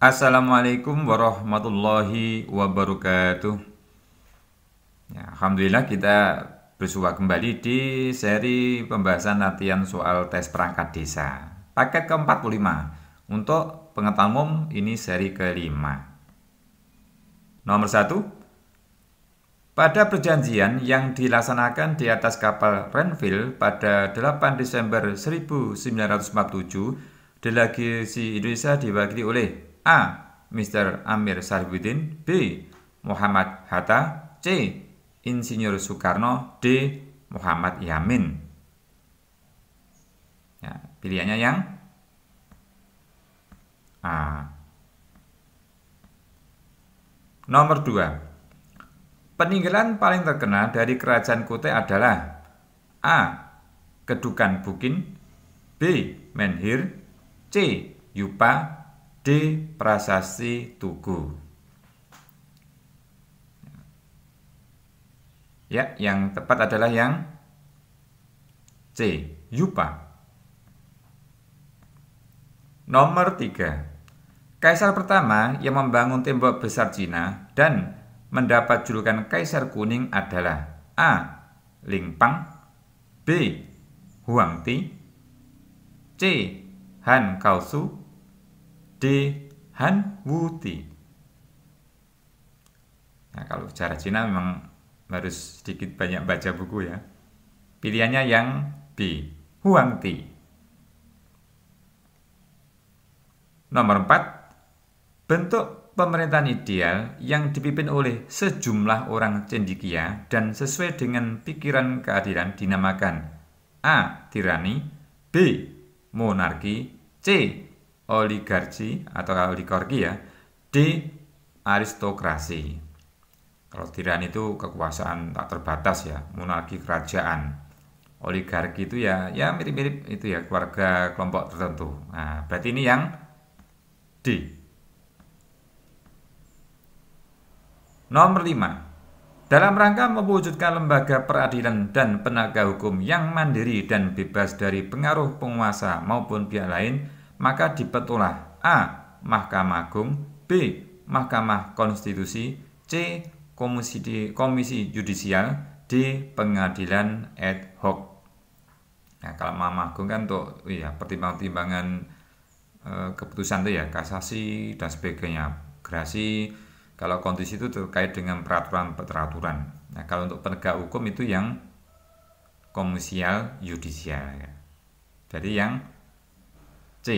Assalamualaikum warahmatullahi wabarakatuh ya, Alhamdulillah kita bersua kembali di seri pembahasan latihan soal tes perangkat desa Paket ke-45 Untuk pengetahuan umum ini seri kelima Nomor 1 Pada perjanjian yang dilaksanakan di atas kapal Renville pada 8 Desember 1947 Delegasi Indonesia diwakili oleh A. Mr. Amir Sarbuddin B. Muhammad Hatta C. Insinyur Soekarno D. Muhammad Yamin ya, pilihannya yang A nomor 2 peninggalan paling terkenal dari kerajaan Kute adalah A. Kedukan Bukin B. Menhir C. Yupa D. Prasasti Tugu Ya, yang tepat adalah yang C. Yupa Nomor 3 Kaisar pertama yang membangun tembok besar Cina dan mendapat julukan Kaisar Kuning adalah A. Lingpang B. Huangti C. Han Kaosu D. Han Wuti. Nah, kalau cara Cina memang harus sedikit banyak baca buku ya. Pilihannya yang B. Huang Ti. Nomor 4. Bentuk pemerintahan ideal yang dipimpin oleh sejumlah orang cendikia dan sesuai dengan pikiran keadilan dinamakan A. Tirani B. Monarki C oligarki atau oligarki ya, di aristokrasi. Kalau tiran itu kekuasaan tak terbatas ya, monarki kerajaan. Oligarki itu ya ya mirip-mirip itu ya keluarga kelompok tertentu. Nah, berarti ini yang D. Nomor 5. Dalam rangka mewujudkan lembaga peradilan dan penegak hukum yang mandiri dan bebas dari pengaruh penguasa maupun pihak lain, maka dipetulah A. Mahkamah Agung B. Mahkamah Konstitusi C. Komisi, Komisi Yudisial D. Pengadilan ad hoc Nah, kalau Mahkamah Agung kan untuk ya, pertimbangan-pertimbangan e, keputusan itu ya kasasi dan sebagainya, gerasi. Kalau kondisi itu terkait dengan peraturan-peraturan. Nah, kalau untuk penegak hukum itu yang komisial yudisial. Ya. Jadi yang C.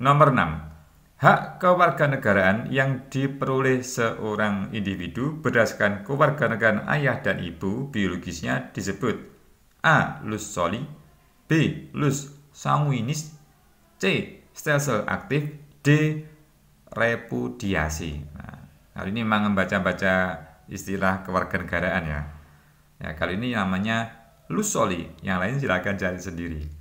Nomor 6. Hak kewarganegaraan yang diperoleh seorang individu berdasarkan kewarganegaraan ayah dan ibu biologisnya disebut A. Lus soli B. Lus sanguinis C. Stelsel aktif D. Repudiasi nah, Kali ini memang membaca-baca istilah kewarganegaraan ya. ya Kali ini namanya lus soli Yang lain silakan cari sendiri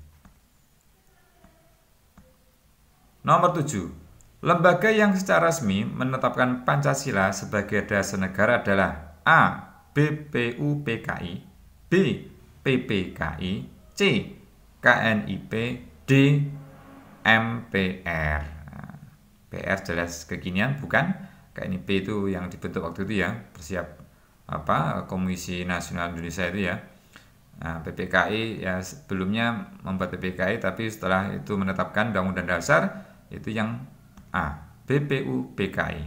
Nomor 7. Lembaga yang secara resmi menetapkan Pancasila sebagai dasar negara adalah A. bpupki B. PPKI C. KNIP D. MPR PR jelas kekinian bukan KNIP itu yang dibentuk waktu itu ya persiap apa Komisi Nasional Indonesia itu ya Nah, PPKI ya sebelumnya membuat PPKI tapi setelah itu menetapkan Undang-Undang Dasar itu yang A BPU PKI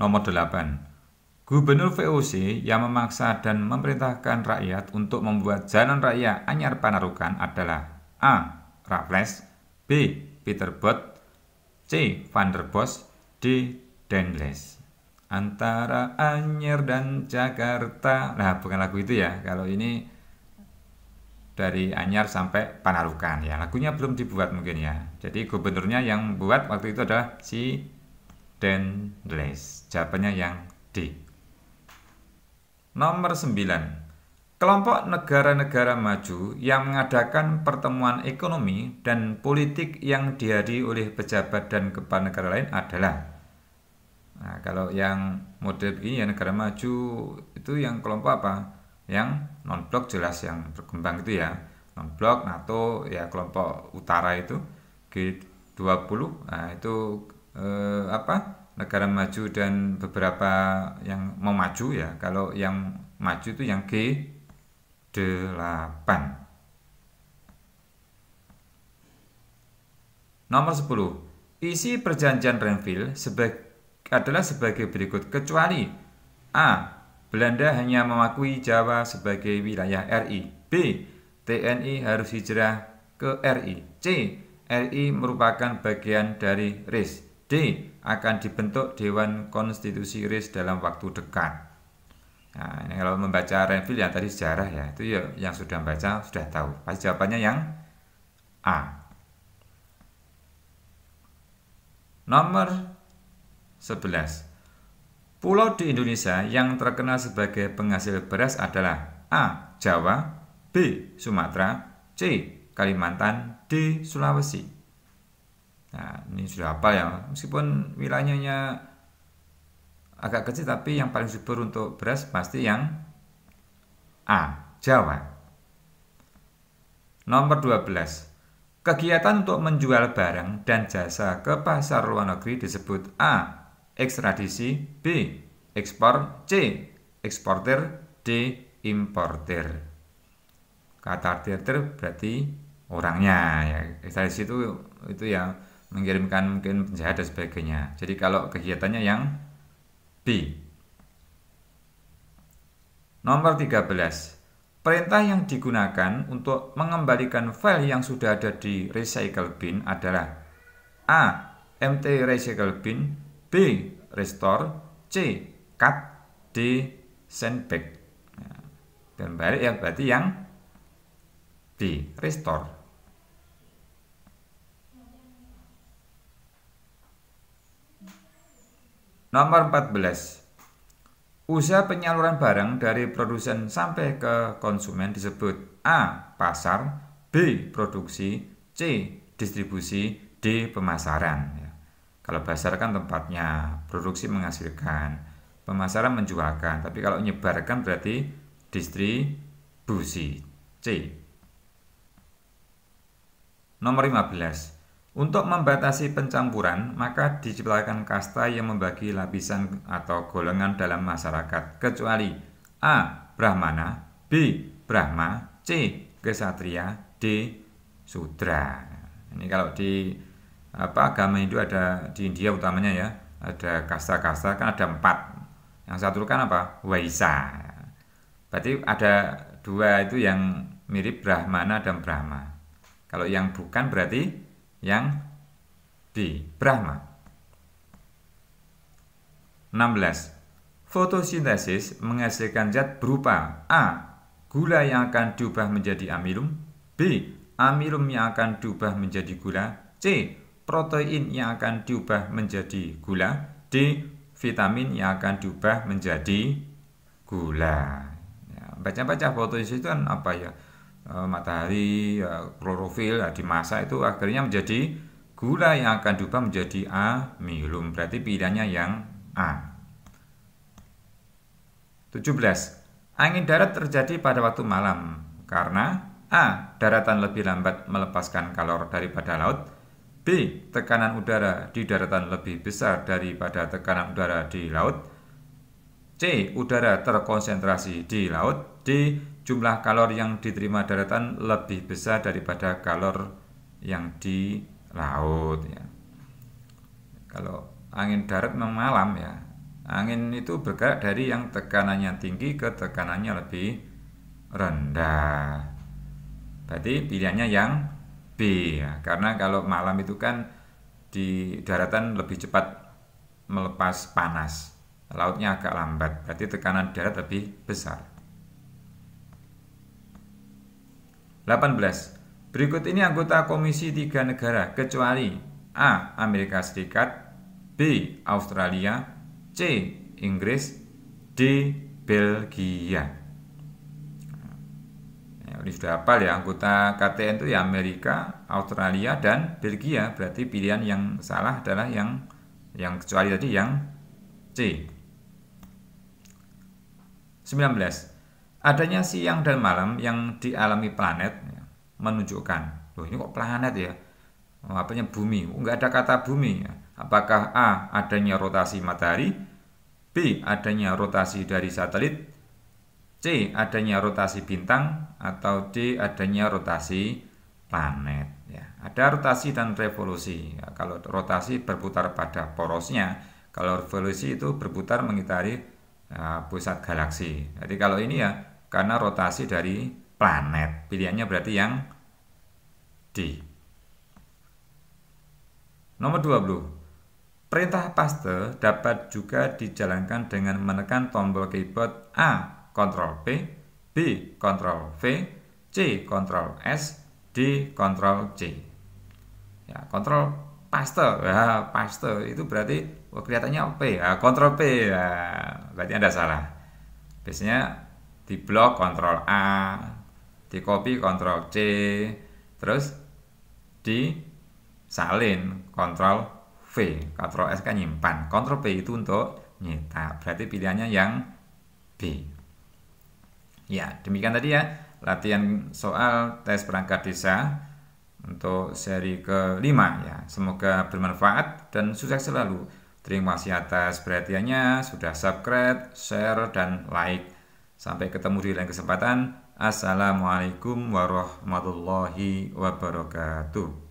Nomor 8 Gubernur VOC yang memaksa dan memerintahkan rakyat untuk membuat jalan raya Anyar Panarukan adalah A. Raffles B. Peter C. Van der Bos D. Denles Antara Anyer dan Jakarta Nah bukan lagu itu ya Kalau ini dari Anyar sampai Panarukan ya lagunya belum dibuat mungkin ya jadi gubernurnya yang buat waktu itu adalah si Dendles jawabannya yang D nomor 9 Kelompok negara-negara maju yang mengadakan pertemuan ekonomi dan politik yang dihadiri oleh pejabat dan kepala negara lain adalah Nah, kalau yang model begini ya negara maju itu yang kelompok apa? Yang non blok jelas yang berkembang itu ya non blok NATO ya kelompok utara itu G20 nah, itu eh, apa negara maju dan beberapa yang mau maju ya kalau yang maju itu yang G8 nomor 10 isi perjanjian Renville sebagai adalah sebagai berikut kecuali A Belanda hanya mengakui Jawa sebagai wilayah RI. B. TNI harus hijrah ke RI. C. RI merupakan bagian dari RIS. D. Akan dibentuk Dewan Konstitusi RIS dalam waktu dekat. Nah, ini kalau membaca Renville yang tadi sejarah ya, itu ya yang sudah membaca sudah tahu. Pasti jawabannya yang A. Nomor 11. Pulau di Indonesia yang terkenal sebagai penghasil beras adalah A. Jawa, B. Sumatera, C. Kalimantan, D. Sulawesi. Nah, ini sudah apa ya. Meskipun wilayahnya agak kecil tapi yang paling subur untuk beras pasti yang A. Jawa. Nomor 12. Kegiatan untuk menjual barang dan jasa ke pasar luar negeri disebut A ekstradisi B, ekspor C, eksporter D, importer. Kata teater berarti orangnya ya. Ekstradisi itu itu ya mengirimkan mungkin penjahat dan sebagainya. Jadi kalau kegiatannya yang B. Nomor 13. Perintah yang digunakan untuk mengembalikan file yang sudah ada di recycle bin adalah A. MT recycle bin B. Restore C. Cut D. Send back nah, dan balik ya berarti yang B. Restore Nomor 14. Usaha penyaluran barang dari produsen sampai ke konsumen disebut A. Pasar B. Produksi C. Distribusi D. Pemasaran ya. Kalau pasar kan tempatnya, produksi menghasilkan, pemasaran menjualkan. Tapi kalau menyebarkan berarti distribusi. C. Nomor 15. Untuk membatasi pencampuran, maka diciptakan kasta yang membagi lapisan atau golongan dalam masyarakat, kecuali A. Brahmana, B. Brahma, C. Kesatria, D. Sudra. Ini kalau di apa agama Hindu ada di India utamanya ya ada kasta-kasta kan ada empat yang satu kan apa Waisa berarti ada dua itu yang mirip Brahmana dan Brahma kalau yang bukan berarti yang di Brahma 16 fotosintesis menghasilkan zat berupa A gula yang akan diubah menjadi amilum B amilum yang akan diubah menjadi gula C protein yang akan diubah menjadi gula, D vitamin yang akan diubah menjadi gula. Ya, baca-baca ya, fotosintesis itu kan apa ya? E, matahari, e, klorofil e, di masa itu akhirnya menjadi gula yang akan diubah menjadi amilum. Berarti pilihannya yang A. 17. Angin darat terjadi pada waktu malam karena A. Daratan lebih lambat melepaskan kalor daripada laut B. Tekanan udara di daratan lebih besar daripada tekanan udara di laut. C. Udara terkonsentrasi di laut. D. Jumlah kalor yang diterima daratan lebih besar daripada kalor yang di laut. Ya. Kalau angin darat memang ya. Angin itu bergerak dari yang tekanannya tinggi ke tekanannya lebih rendah. Berarti pilihannya yang B ya karena kalau malam itu kan di daratan lebih cepat melepas panas lautnya agak lambat berarti tekanan darat lebih besar 18 berikut ini anggota komisi tiga negara kecuali A. Amerika Serikat B. Australia C. Inggris D. Belgia ini sudah hafal ya anggota KTN itu ya Amerika, Australia dan Belgia. Berarti pilihan yang salah adalah yang yang kecuali tadi yang C. 19. Adanya siang dan malam yang dialami planet ya, menunjukkan, loh ini kok planet ya? Oh, apanya bumi? Enggak oh, ada kata bumi. Ya. Apakah A adanya rotasi matahari, B adanya rotasi dari satelit, C. Adanya rotasi bintang atau D. Adanya rotasi planet. Ya, ada rotasi dan revolusi. Ya, kalau rotasi berputar pada porosnya, kalau revolusi itu berputar mengitari uh, pusat galaksi. Jadi kalau ini ya karena rotasi dari planet. Pilihannya berarti yang D. Nomor 20. Perintah paste dapat juga dijalankan dengan menekan tombol keyboard A Ctrl P, B Ctrl V, C Ctrl S, D Ctrl C. Ya, Ctrl paste. Ya, paste itu berarti wah, oh, kelihatannya P. Ya, Ctrl P. Ya, berarti Anda salah. Biasanya di blok Ctrl A, di copy Ctrl C, terus di salin Ctrl V, Ctrl S kan nyimpan. Ctrl P itu untuk nyetak. Berarti pilihannya yang B. Ya, demikian tadi ya latihan soal tes perangkat desa untuk seri kelima ya. Semoga bermanfaat dan sukses selalu. Terima kasih atas perhatiannya, sudah subscribe, share, dan like. Sampai ketemu di lain kesempatan. Assalamualaikum warahmatullahi wabarakatuh.